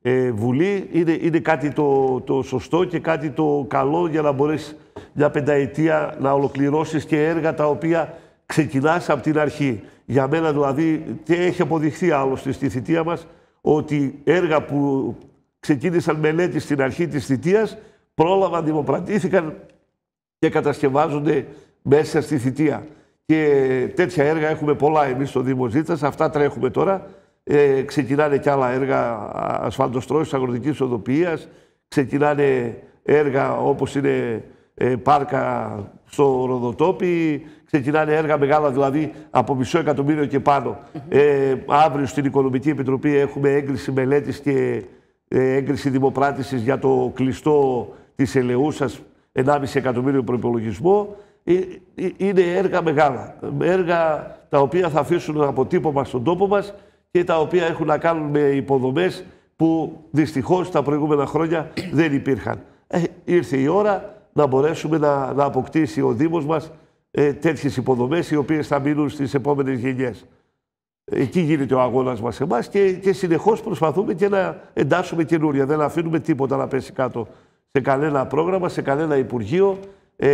ε, Βουλή είναι, είναι κάτι το, το σωστό και κάτι το καλό για να μπορέσεις μια πενταετία να ολοκληρώσεις και έργα τα οποία ξεκινάς από την αρχή. Για μένα δηλαδή, και έχει αποδειχθεί άλλωστε στη θητεία μας, ότι έργα που ξεκίνησαν μελέτη στην αρχή της θητείας, πρόλαβαν, δημοπρατήθηκαν και κατασκευάζονται μέσα στη θητεία. Και τέτοια έργα έχουμε πολλά εμείς στο Δήμο Ζήτας, αυτά τρέχουμε τώρα. Ε, ξεκινάνε και άλλα έργα ασφαλτοστρώσης, αγροτικής οδοποιίας, ξεκινάνε έργα όπως είναι ε, πάρκα στο Ροδοτόπι, ξεκινάνε έργα μεγάλα δηλαδή από μισό εκατομμύριο και πάνω. Ε, αύριο στην Οικονομική Επιτροπή έχουμε έγκριση μελέτης και ε, έγκριση δημοπράτησης για το κλειστό της Ελεούσα 1,5 εκατομμύριο προπολογισμό. Ε, ε, είναι έργα μεγάλα. Έργα τα οποία θα αφήσουν αποτύπωμα στον τόπο μας και τα οποία έχουν να κάνουν με υποδομές που δυστυχώς τα προηγούμενα χρόνια δεν υπήρχαν. Ε, ήρθε η ώρα να μπορέσουμε να, να αποκτήσει ο Δήμος μας ε, τέτοιες υποδομές οι οποίες θα μείνουν στις επόμενες γενιές. Εκεί γίνεται ο αγώνας μας εμάς και, και συνεχώς προσπαθούμε και να εντάσσουμε καινούρια. Δεν αφήνουμε τίποτα να πέσει κάτω σε κανένα πρόγραμμα, σε κανένα Υπουργείο. Ε,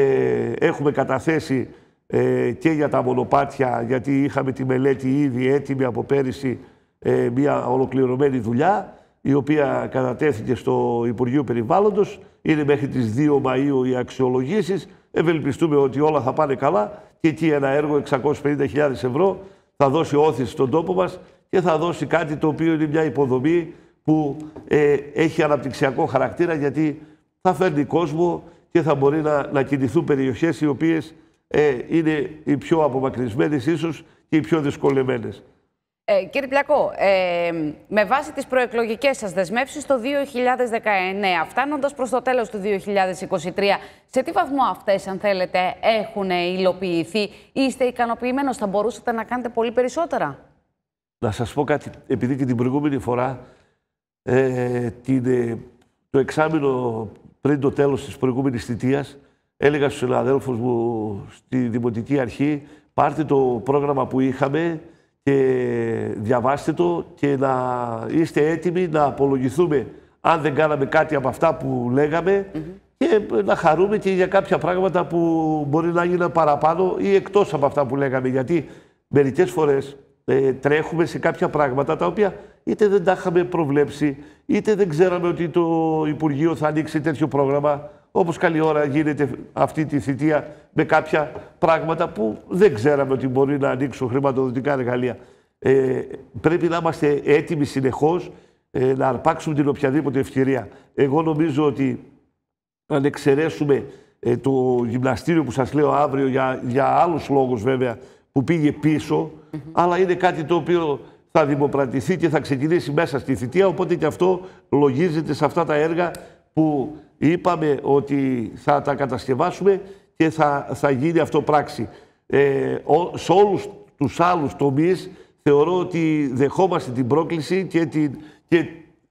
έχουμε καταθέσει ε, και για τα μονοπάτια, γιατί είχαμε τη μελέτη ήδη έτοιμη από πέρυσι, ε, μια ολοκληρωμένη δουλειά, η οποία κατατέθηκε στο Υπουργείο Περιβάλλοντος. Είναι μέχρι τις 2 Μαΐου οι αξιολογήσεις. Ευελπιστούμε ότι όλα θα πάνε καλά και εκεί ένα έργο 650.000 ευρώ θα δώσει όθηση στον τόπο μας και θα δώσει κάτι το οποίο είναι μια υποδομή που ε, έχει αναπτυξιακό χαρακτήρα γιατί θα φέρνει κόσμο και θα μπορεί να, να κινηθούν περιοχές οι οποίες ε, είναι οι πιο απομακρυσμένες ίσως και οι πιο δυσκολεμένες. Ε, κύριε Πλακό, ε, με βάση τις προεκλογικές σας δεσμεύσεις το 2019, φτάνοντας προς το τέλος του 2023, σε τι βαθμό αυτές, αν θέλετε, έχουν υλοποιηθεί, είστε ικανοποιημένος, θα μπορούσατε να κάνετε πολύ περισσότερα. Να σας πω κάτι, επειδή και την προηγούμενη φορά, ε, την, ε, το εξάμεινο πριν το τέλος της προηγούμενης θητείας, έλεγα στους συναδέλφους μου στη Δημοτική Αρχή, πάρτε το πρόγραμμα που είχαμε, και διαβάστε το και να είστε έτοιμοι να απολογηθούμε αν δεν κάναμε κάτι από αυτά που λέγαμε και να χαρούμε και για κάποια πράγματα που μπορεί να γίνουν παραπάνω ή εκτός από αυτά που λέγαμε. Γιατί μερικές φορές ε, τρέχουμε σε κάποια πράγματα τα οποία είτε δεν τα είχαμε προβλέψει, είτε δεν ξέραμε ότι το Υπουργείο θα ανοίξει τέτοιο πρόγραμμα. Όπως καλή ώρα γίνεται αυτή τη θητεία με κάποια πράγματα που δεν ξέραμε ότι μπορεί να ανοίξουν χρηματοδοτικά εργαλεία. Ε, πρέπει να είμαστε έτοιμοι συνεχώς ε, να αρπάξουμε την οποιαδήποτε ευκαιρία. Εγώ νομίζω ότι αν εξαιρέσουμε ε, το γυμναστήριο που σας λέω αύριο για, για άλλους λόγους βέβαια που πήγε πίσω, mm-hmm. αλλά είναι κάτι το οποίο θα δημοπρατηθεί και θα ξεκινήσει μέσα στη θητεία, οπότε και αυτό λογίζεται σε αυτά τα έργα που Είπαμε ότι θα τα κατασκευάσουμε και θα, θα γίνει αυτό πράξη. Ε, ο, σε όλους τους άλλους τομείς θεωρώ ότι δεχόμαστε την πρόκληση και, την, και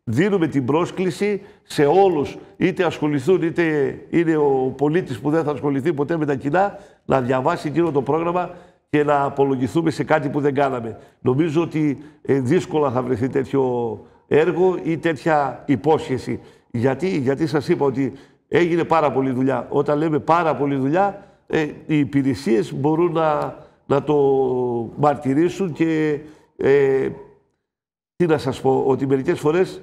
δίνουμε την πρόσκληση σε όλους, είτε ασχοληθούν είτε είναι ο πολίτης που δεν θα ασχοληθεί ποτέ με τα κοινά, να διαβάσει εκείνο το πρόγραμμα και να απολογηθούμε σε κάτι που δεν κάναμε. Νομίζω ότι ε, δύσκολα θα βρεθεί τέτοιο έργο ή τέτοια υπόσχεση. Γιατί, γιατί σας είπα ότι έγινε πάρα πολύ δουλειά. Όταν λέμε πάρα πολύ δουλειά, ε, οι υπηρεσίες μπορούν να, να το μαρτυρήσουν και ε, τι να σας πω, ότι μερικές φορές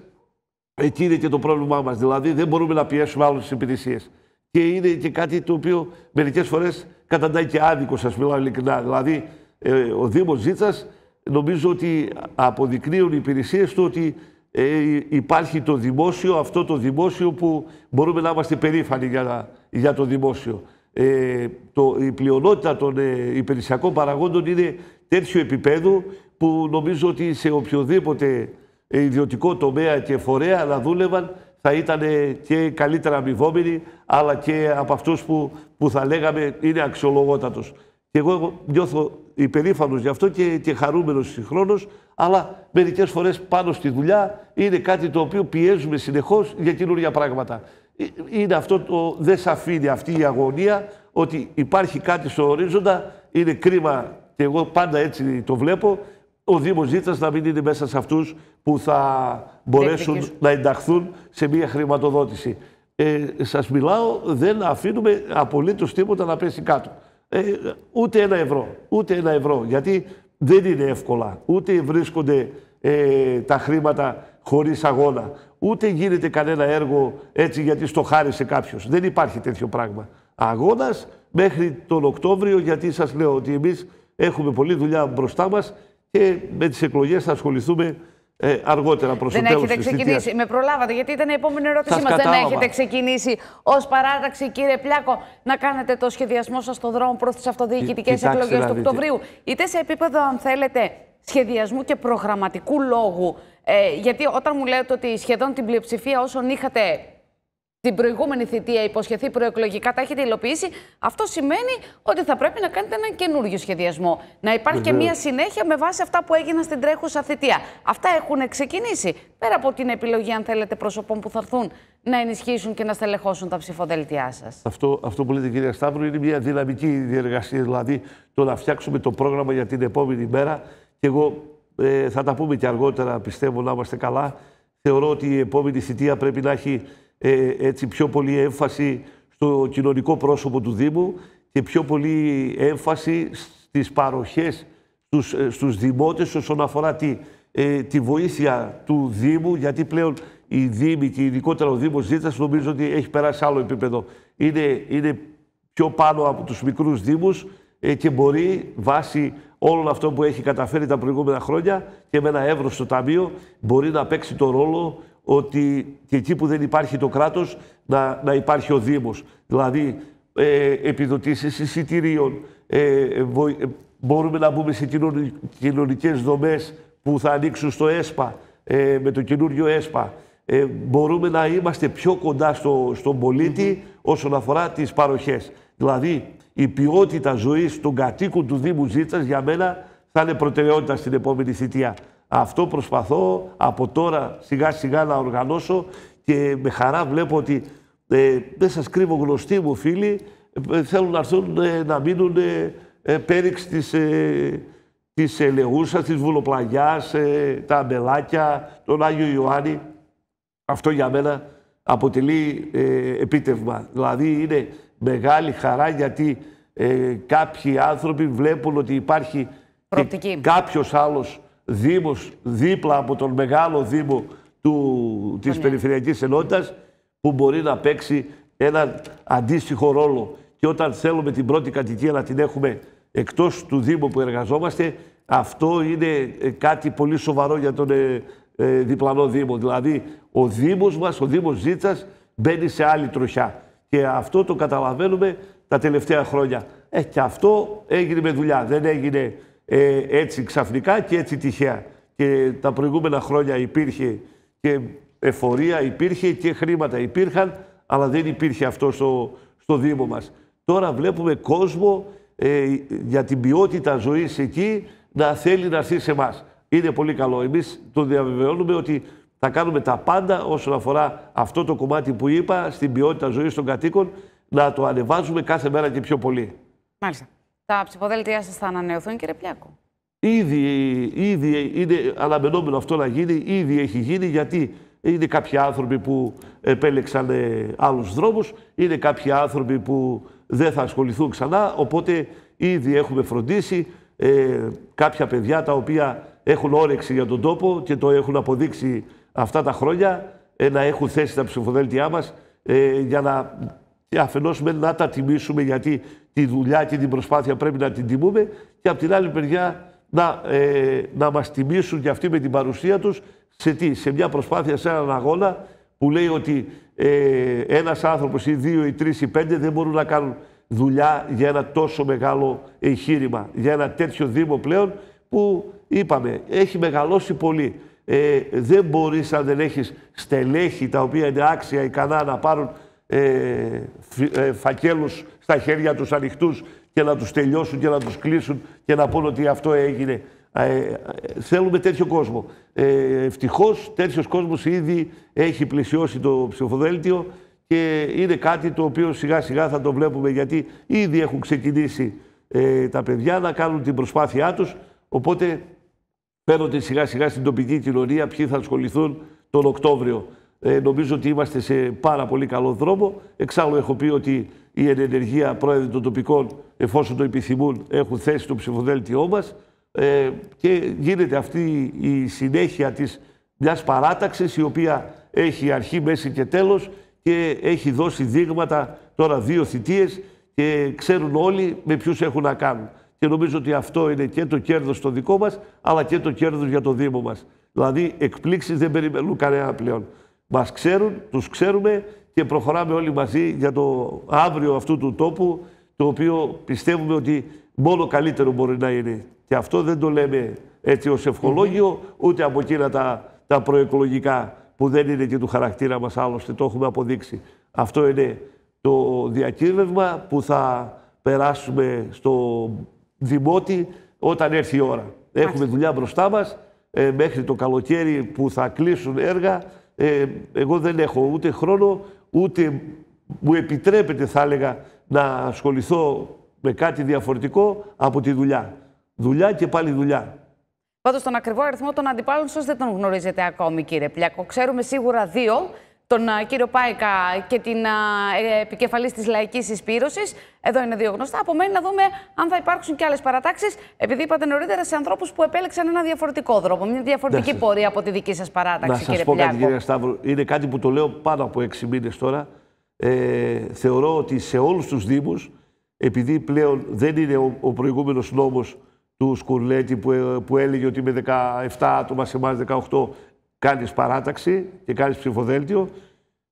εκεί είναι και το πρόβλημά μας. Δηλαδή δεν μπορούμε να πιέσουμε άλλους τις υπηρεσίες. Και είναι και κάτι το οποίο μερικές φορές καταντάει και άδικο, σας μιλάω ειλικρινά. Δηλαδή ε, ο Δήμος Ζήτσας νομίζω ότι αποδεικνύουν οι υπηρεσίες του ότι ε, υπάρχει το δημόσιο, αυτό το δημόσιο που μπορούμε να είμαστε περήφανοι για, για το δημόσιο. Ε, το, η πλειονότητα των ε, υπηρεσιακών παραγόντων είναι τέτοιο επίπεδου που νομίζω ότι σε οποιοδήποτε ιδιωτικό τομέα και φορέα να δούλευαν θα ήταν ε, και καλύτερα αμοιβόμενοι αλλά και από αυτούς που, που θα λέγαμε είναι αξιολογότατος. Και εγώ νιώθω υπερήφανος γι' αυτό και, και χαρούμενος συγχρόνως αλλά μερικές φορές πάνω στη δουλειά είναι κάτι το οποίο πιέζουμε συνεχώς για καινούργια πράγματα. Ε, είναι αυτό το, δεν σε αφήνει αυτή η αγωνία ότι υπάρχει κάτι στο ορίζοντα, είναι κρίμα και εγώ πάντα έτσι το βλέπω, ο Δήμος Ζήτας να μην είναι μέσα σε αυτούς που θα μπορέσουν να ενταχθούν σε μια χρηματοδότηση. Ε, σας μιλάω, δεν αφήνουμε απολύτως τίποτα να πέσει κάτω. Ε, ούτε ένα ευρώ, ούτε ένα ευρώ. Γιατί δεν είναι εύκολα. Ούτε βρίσκονται ε, τα χρήματα χωρίς αγώνα. Ούτε γίνεται κανένα έργο έτσι γιατί στο χάρισε κάποιος. Δεν υπάρχει τέτοιο πράγμα. Αγώνας μέχρι τον Οκτώβριο γιατί σας λέω ότι εμείς έχουμε πολλή δουλειά μπροστά μας και με τις εκλογές θα ασχοληθούμε ε, αργότερα προς Δεν έχετε ξεκινήσει. Με προλάβατε, γιατί ήταν η επόμενη ερώτησή μα. Δεν έχετε ξεκινήσει ως παράταξη, κύριε Πλιάκο, να κάνετε το σχεδιασμό σας στον δρόμο προς τις αυτοδιοικητικές εκλογέ του Οκτωβρίου. Είτε σε επίπεδο, αν θέλετε, σχεδιασμού και προγραμματικού λόγου. Ε, γιατί όταν μου λέτε ότι σχεδόν την πλειοψηφία όσων είχατε την προηγούμενη θητεία υποσχεθεί προεκλογικά, τα έχετε υλοποιήσει. Αυτό σημαίνει ότι θα πρέπει να κάνετε ένα καινούριο σχεδιασμό. Να υπάρχει και μία συνέχεια με βάση αυτά που έγιναν στην τρέχουσα θητεία. Αυτά έχουν ξεκινήσει. Πέρα από την επιλογή, αν θέλετε, προσωπών που θα έρθουν να ενισχύσουν και να στελεχώσουν τα ψηφοδελτιά σας. Αυτό, αυτό που λέτε, κυρία Σταύρου, είναι μια δυναμική διεργασία. Δηλαδή, το να φτιάξουμε το πρόγραμμα για την επόμενη μέρα. Και εγώ ε, θα τα πούμε και αργότερα, πιστεύω να είμαστε καλά. Θεωρώ ότι η επόμενη θητεία πρέπει να έχει ε, έτσι, πιο πολύ έμφαση στο κοινωνικό πρόσωπο του Δήμου και πιο πολύ έμφαση στις παροχές στους, ε, στους δημότες όσον αφορά τη, ε, τη βοήθεια του Δήμου, γιατί πλέον η Δήμη και ειδικότερα ο Δήμος Ζήτας νομίζω ότι έχει περάσει άλλο επίπεδο. Είναι, είναι πιο πάνω από τους μικρούς Δήμους και μπορεί βάσει όλων αυτών που έχει καταφέρει τα προηγούμενα χρόνια και με ένα εύρος στο Ταμείο μπορεί να παίξει το ρόλο ότι και εκεί που δεν υπάρχει το κράτος να, να υπάρχει ο Δήμος. Δηλαδή ε, επιδοτήσεις εισιτηρίων, ε, ε, μπορούμε να μπούμε σε κοινωνικές δομές που θα ανοίξουν στο ΕΣΠΑ, ε, με το καινούριο ΕΣΠΑ. Ε, μπορούμε να είμαστε πιο κοντά στο, στον πολίτη mm-hmm. όσον αφορά τις παροχές. Δηλαδή, η ποιότητα ζωής των κατοίκων του Δήμου Ζήτσας για μένα θα είναι προτεραιότητα στην επόμενη θητεία. Αυτό προσπαθώ από τώρα σιγά σιγά να οργανώσω και με χαρά βλέπω ότι ε, δεν σας κρύβω γνωστοί μου φίλοι ε, θέλουν να έρθουν ε, να μείνουν ε, ε, πέριξ της, ε, της Ελεούσας, της τα Αμπελάκια, τον Άγιο Ιωάννη. Αυτό για μένα αποτελεί επίτευγμα. Δηλαδή είναι μεγάλη χαρά γιατί κάποιοι άνθρωποι βλέπουν ότι υπάρχει κάποιος άλλος δήμος δίπλα από τον μεγάλο δήμο του, της Περιφερειακής Ενότητας που μπορεί να παίξει έναν αντίστοιχο ρόλο. Και όταν θέλουμε την πρώτη κατοικία να την έχουμε εκτός του Δήμου που εργαζόμαστε, αυτό είναι ε, κάτι πολύ σοβαρό για τον ε, ε, διπλανό Δήμο. Δηλαδή, ο Δήμος μας, ο Δήμος Ζήτσας, μπαίνει σε άλλη τροχιά. Και αυτό το καταλαβαίνουμε τα τελευταία χρόνια. Ε, και αυτό έγινε με δουλειά, δεν έγινε ε, έτσι ξαφνικά και έτσι τυχαία. Και τα προηγούμενα χρόνια υπήρχε και εφορία, υπήρχε και χρήματα υπήρχαν, αλλά δεν υπήρχε αυτό στο, στο Δήμο μας. Τώρα βλέπουμε κόσμο ε, για την ποιότητα ζωής εκεί να θέλει να έρθει σε εμάς. Είναι πολύ καλό. Εμείς το διαβεβαιώνουμε ότι θα κάνουμε τα πάντα όσον αφορά αυτό το κομμάτι που είπα, στην ποιότητα ζωής των κατοίκων, να το ανεβάζουμε κάθε μέρα και πιο πολύ. Μάλιστα. Τα ψηφοδέλτια σας θα ανανεωθούν, κύριε Πλιάκο. Ήδη, ήδη είναι αναμενόμενο αυτό να γίνει, ήδη έχει γίνει, γιατί είναι κάποιοι άνθρωποι που επέλεξαν ε, άλλους δρόμους, είναι κάποιοι άνθρωποι που δεν θα ασχοληθούν ξανά, οπότε ήδη έχουμε φροντίσει ε, κάποια παιδιά τα οποία έχουν όρεξη για τον τόπο και το έχουν αποδείξει αυτά τα χρόνια, ε, να έχουν θέσει τα ψηφοδέλτιά μας ε, για να και αφενός με να τα τιμήσουμε, γιατί τη δουλειά και την προσπάθεια πρέπει να την τιμούμε, και από την άλλη μεριά να, ε, να μας τιμήσουν και αυτοί με την παρουσία τους σε τι, σε μια προσπάθεια, σε έναν αγώνα που λέει ότι ε, ένας άνθρωπος ή δύο ή τρεις ή πέντε δεν μπορούν να κάνουν δουλειά για ένα τόσο μεγάλο εγχείρημα, για ένα τέτοιο Δήμο πλέον που είπαμε έχει μεγαλώσει πολύ. Ε, δεν μπορείς αν δεν έχεις στελέχη τα οποία είναι άξια ικανά να πάρουν ε, ε, φακέλους στα χέρια τους ανοιχτούς και να τους τελειώσουν και να τους κλείσουν και να πούν ότι αυτό έγινε. Ε, θέλουμε τέτοιο κόσμο. Ε, Ευτυχώς τέτοιος κόσμος ήδη έχει πλησιώσει το ψηφοδέλτιο και είναι κάτι το οποίο σιγά σιγά θα το βλέπουμε γιατί ήδη έχουν ξεκινήσει ε, τα παιδιά να κάνουν την προσπάθειά τους οπότε φαίνονται σιγά σιγά στην τοπική κοινωνία ποιοι θα ασχοληθούν τον Οκτώβριο. Ε, νομίζω ότι είμαστε σε πάρα πολύ καλό δρόμο. Εξάλλου έχω πει ότι η ενεργεία πρόεδροι των τοπικών, εφόσον το επιθυμούν, έχουν θέσει το ψηφοδέλτιό μας ε, και γίνεται αυτή η συνέχεια της μιας παράταξης η οποία έχει αρχή, μέση και τέλος και έχει δώσει δείγματα τώρα δύο θητείες και ξέρουν όλοι με ποιους έχουν να κάνουν. Και νομίζω ότι αυτό είναι και το κέρδος το δικό μας, αλλά και το κέρδος για το Δήμο μας. Δηλαδή, εκπλήξεις δεν περιμένουν κανένα πλέον. Μας ξέρουν, τους ξέρουμε και προχωράμε όλοι μαζί για το αύριο αυτού του τόπου, το οποίο πιστεύουμε ότι μόνο καλύτερο μπορεί να είναι. Και αυτό δεν το λέμε έτσι ως ευχολόγιο, ούτε από εκείνα τα, τα προεκλογικά που δεν είναι και του χαρακτήρα μας άλλωστε, το έχουμε αποδείξει. Αυτό είναι το διακύβευμα που θα περάσουμε στο Δημότη όταν έρθει η ώρα. Έχουμε δουλειά μπροστά μας, ε, μέχρι το καλοκαίρι που θα κλείσουν έργα, ε, εγώ δεν έχω ούτε χρόνο, ούτε μου επιτρέπεται, θα έλεγα, να ασχοληθώ με κάτι διαφορετικό από τη δουλειά. Δουλειά και πάλι δουλειά. Πάντως, τον ακριβό αριθμό των αντιπάλων σας δεν τον γνωρίζετε ακόμη, κύριε Πλιακό. Ξέρουμε σίγουρα δύο τον κύριο Πάικα και την ε, επικεφαλής της Λαϊκής Εισπήρωσης. Εδώ είναι δύο γνωστά. Απομένει να δούμε αν θα υπάρξουν και άλλες παρατάξεις, επειδή είπατε νωρίτερα σε ανθρώπους που επέλεξαν ένα διαφορετικό δρόμο, μια διαφορετική ναι, πορεία από τη δική σας παράταξη, να σας κύριε πω κάτι, κύριε Σταύρο, είναι κάτι που το λέω πάνω από έξι μήνες τώρα. Ε, θεωρώ ότι σε όλους τους Δήμους, επειδή πλέον δεν είναι ο, ο προηγούμενος νόμος του Σκουρλέτη που, ε, που έλεγε ότι με 17 άτομα, σε εμάς 18, Κάνεις παράταξη και κάνεις ψηφοδέλτιο,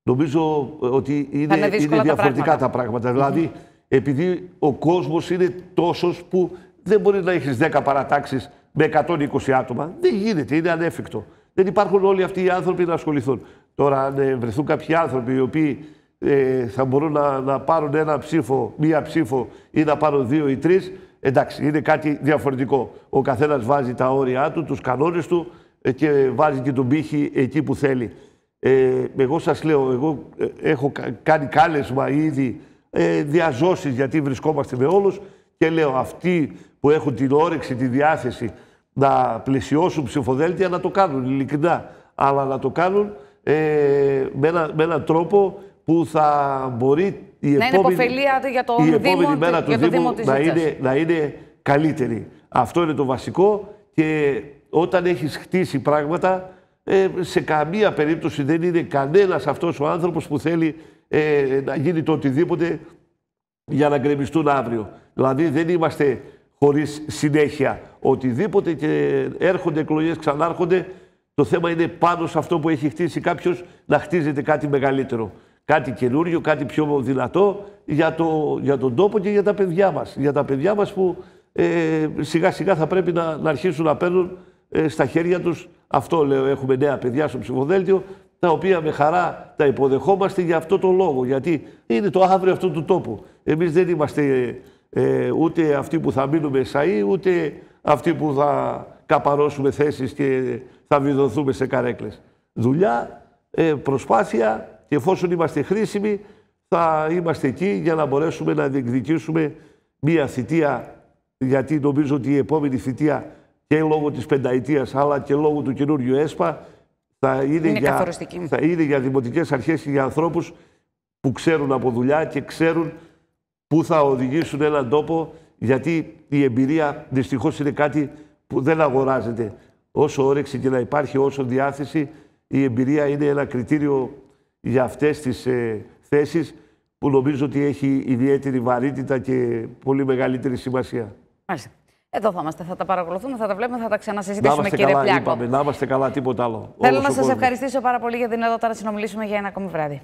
νομίζω ε, ότι είναι, είναι, διαφορετικά τα πράγματα. Δηλαδή, επειδή ο κόσμος είναι τόσος που δεν μπορεί να έχεις 10 παρατάξεις με 120 άτομα. Δεν γίνεται, είναι ανέφικτο. Δεν υπάρχουν όλοι αυτοί οι άνθρωποι να ασχοληθούν. Τώρα, αν ε, βρεθούν κάποιοι άνθρωποι οι οποίοι ε, θα μπορούν να, να πάρουν ένα ψήφο, μία ψήφο ή να πάρουν δύο ή τρεις. εντάξει, είναι κάτι διαφορετικό. Ο καθένας βάζει τα όρια του, τους κανόνες του, και ε, βάζει και τον πύχη εκεί που θέλει. Ε, εγώ σας λέω, εγώ ε, έχω κάνει κάλεσμα ήδη ε, διαζώσεις γιατί βρισκόμαστε με όλους και λέω αυτοί που έχουν την όρεξη, τη διάθεση να πλαισιώσουν ψηφοδέλτια να το κάνουν ειλικρινά. Αλλά να το κάνουν με, ένα, έναν τρόπο που θα μπορεί η να επόμενη, είναι για το η δήμο, μέρα του Δήμου, το να, είναι, να είναι καλύτερη. Αυτό είναι το βασικό και όταν έχεις χτίσει πράγματα, ε, σε καμία περίπτωση δεν είναι κανένας αυτός ο άνθρωπος που θέλει ε, να γίνει το οτιδήποτε για να γκρεμιστούν αύριο. Δηλαδή δεν είμαστε χωρίς συνέχεια. Οτιδήποτε και έρχονται εκλογές, ξανάρχονται, το θέμα είναι πάνω σε αυτό που έχει χτίσει κάποιος, να χτίζεται κάτι μεγαλύτερο. Κάτι καινούριο, κάτι πιο δυνατό για, το, για τον τόπο και για τα παιδιά μας. Για τα παιδιά μας που ε, σιγά σιγά θα πρέπει να, να αρχίσουν να παίρνουν ε, στα χέρια τους. Αυτό λέω, έχουμε νέα παιδιά στο ψηφοδέλτιο, τα οποία με χαρά τα υποδεχόμαστε για αυτό το λόγο, γιατί είναι το αύριο αυτού του τόπου. Εμείς δεν είμαστε ε, ούτε αυτοί που θα μείνουμε σαΐ, ούτε αυτοί που θα καπαρώσουμε θέσεις και θα βιδωθούμε σε καρέκλες. Δουλειά, ε, προσπάθεια και εφόσον είμαστε χρήσιμοι, θα είμαστε εκεί για να μπορέσουμε να διεκδικήσουμε μία θητεία, γιατί νομίζω ότι η επόμενη θητεία και λόγω της πενταετίας αλλά και λόγω του καινούριου ΕΣΠΑ θα είναι, για, θα είναι για δημοτικές αρχές και για ανθρώπους που ξέρουν από δουλειά και ξέρουν πού θα οδηγήσουν έναν τόπο γιατί η εμπειρία δυστυχώς είναι κάτι που δεν αγοράζεται. Όσο όρεξη και να υπάρχει, όσο διάθεση, η εμπειρία είναι ένα κριτήριο για αυτές τις ε, θέσεις που νομίζω ότι έχει ιδιαίτερη βαρύτητα και πολύ μεγαλύτερη σημασία. Εδώ θα είμαστε, θα τα παρακολουθούμε, θα τα βλέπουμε, θα τα ξανασυζητήσουμε, κύριε καλά, Πλιάκο. Είπαμε, να είμαστε καλά, τίποτα άλλο. Θέλω να σα ευχαριστήσω πάρα πολύ για την δυνατότητα να συνομιλήσουμε για ένα ακόμη βράδυ.